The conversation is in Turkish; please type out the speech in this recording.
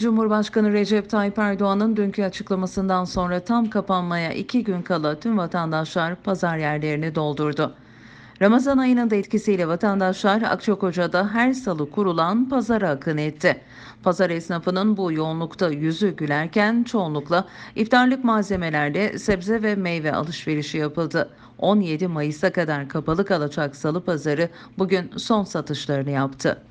Cumhurbaşkanı Recep Tayyip Erdoğan'ın dünkü açıklamasından sonra tam kapanmaya iki gün kala tüm vatandaşlar pazar yerlerini doldurdu. Ramazan ayının da etkisiyle vatandaşlar Akçakoca'da her salı kurulan pazara akın etti. Pazar esnafının bu yoğunlukta yüzü gülerken çoğunlukla iftarlık malzemelerle sebze ve meyve alışverişi yapıldı. 17 Mayıs'a kadar kapalı kalacak salı pazarı bugün son satışlarını yaptı.